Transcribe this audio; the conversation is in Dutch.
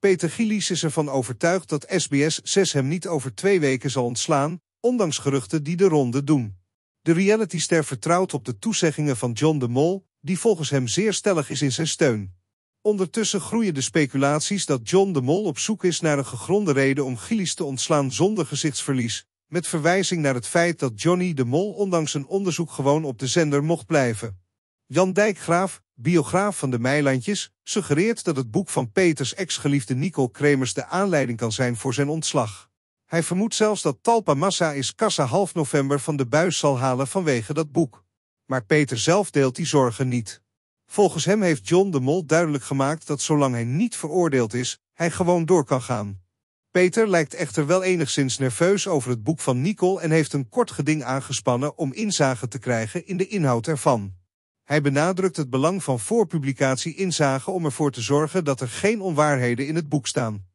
Peter Gillies is ervan overtuigd dat SBS 6 hem niet over twee weken zal ontslaan, ondanks geruchten die de ronde doen. De realityster vertrouwt op de toezeggingen van John de Mol, die volgens hem zeer stellig is in zijn steun. Ondertussen groeien de speculaties dat John de Mol op zoek is naar een gegronde reden om Gillies te ontslaan zonder gezichtsverlies, met verwijzing naar het feit dat Johnny de Mol ondanks een onderzoek gewoon op de zender mocht blijven. Jan Dijkgraaf, biograaf van de Meilandjes, suggereert dat het boek van Peters ex-geliefde Nicole Kremers de aanleiding kan zijn voor zijn ontslag. Hij vermoedt zelfs dat Talpa Massa is kassa half november van de buis zal halen vanwege dat boek. Maar Peter zelf deelt die zorgen niet. Volgens hem heeft John de Mol duidelijk gemaakt dat zolang hij niet veroordeeld is, hij gewoon door kan gaan. Peter lijkt echter wel enigszins nerveus over het boek van Nicole en heeft een kort geding aangespannen om inzage te krijgen in de inhoud ervan. Hij benadrukt het belang van voorpublicatie inzage om ervoor te zorgen dat er geen onwaarheden in het boek staan.